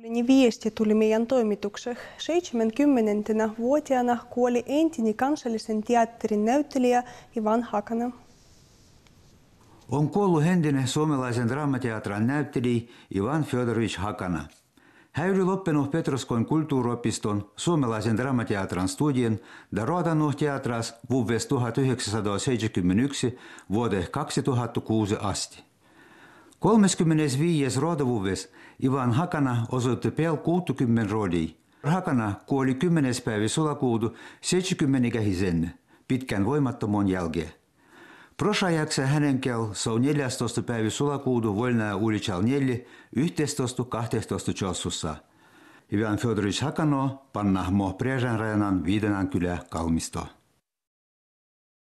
Kuulini viesti tuli meidän toimituksen. 70-vuotiaana kuoli entinen kansallisen teatterin näyttelijä Ivan Hakana. On kuollut entinen suomalaisen dramateatran näyttelijä Ivan Fjodorovic Hakana. Hän oli loppenut Petroskoin kulttuuropiston suomalaisen dramateatran studien ja ruodannut teatras vuodesta 1971 vuoteen 2006 asti. 35. rotavuudessa Ivan Hakana osoitti pel 60 rodi. Hakana kuoli 10. päivä sulakuudu 70 kähisen pitkän voimattomuuden jälkeen. Prošajaksa hänen kel sau 14. päivä sulakuudu voilna uličal 4, 11. 12. jossussa. Ivan Fyodorovich Hakano panna mo Prežan rajanan viidenan kylä kalmistoa.